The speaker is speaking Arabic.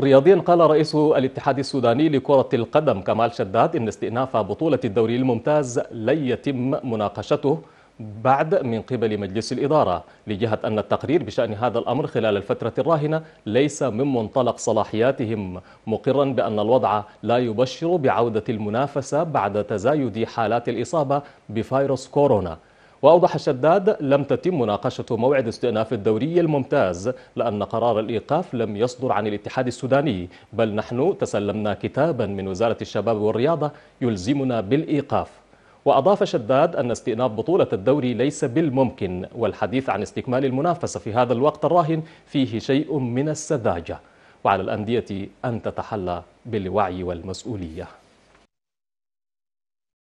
رياضيا قال رئيس الاتحاد السوداني لكرة القدم كمال شداد إن استئناف بطولة الدوري الممتاز لن يتم مناقشته بعد من قبل مجلس الإدارة لجهة أن التقرير بشأن هذا الأمر خلال الفترة الراهنة ليس من منطلق صلاحياتهم مقرا بأن الوضع لا يبشر بعودة المنافسة بعد تزايد حالات الإصابة بفيروس كورونا وأوضح الشداد لم تتم مناقشة موعد استئناف الدوري الممتاز لأن قرار الإيقاف لم يصدر عن الاتحاد السوداني بل نحن تسلمنا كتابا من وزارة الشباب والرياضة يلزمنا بالإيقاف وأضاف شداد أن استئناف بطولة الدوري ليس بالممكن والحديث عن استكمال المنافسة في هذا الوقت الراهن فيه شيء من السذاجة وعلى الأندية أن تتحلى بالوعي والمسؤولية